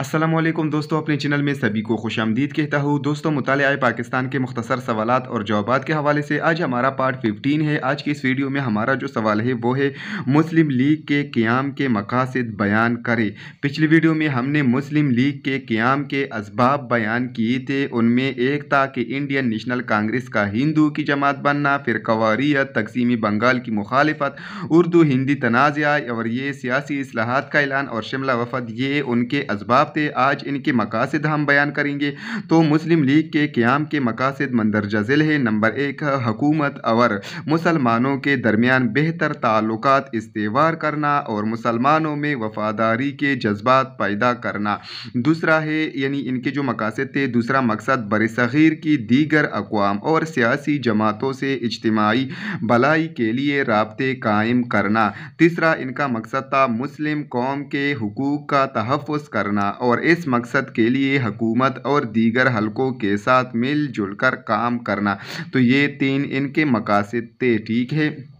असलम दोस्तों अपने चैनल में सभी को खुश आमदीद कहता हूँ दोस्तों मुताल पाकिस्तान के मुख्तर सवाल और जवाब के हवाले से आज हमारा पार्ट 15 है आज की इस वीडियो में हमारा जो सवाल है वो है मुस्लिम लीग के क्याम के मकासद बयान करें पिछली वीडियो में हमने मुस्लिम लीग के क्याम के इसबाब बयान किए थे उनमें एक था कि इंडियन नेशनल कांग्रेस का हिंदू की जमात बनना फिर कवारीत तकसीमी बंगाल की मुखालफत उर्दू हिंदी तनाज़ और ये सियासी असलाहत का ऐलान और शिमला वफद ये उनके इसबाब आदाब थे आज इनके मकासद हम बयान करेंगे तो मुस्लिम लीग के क्याम के मकासद मंदरजा जिल है नंबर एक हकूमत और मुसलमानों के दरमियान बेहतर ताल्लुक इस्तेवार करना और मुसलमानों में वफादारी के जज्बात पैदा करना दूसरा है यानी इनके जो मकासद थे दूसरा मकसद बरसीर की दीगर अकवाम और सियासी जमातों से इज्तमाही भलाई के लिए रबते कायम करना तीसरा इनका मकसद था मुस्लिम कौम के हकूक़ का तहफ़ करना और इस मकसद के लिए हुकूमत और दीगर हलकों के साथ मिलजुल कर काम करना तो ये तीन इनके मकासद थे ठीक है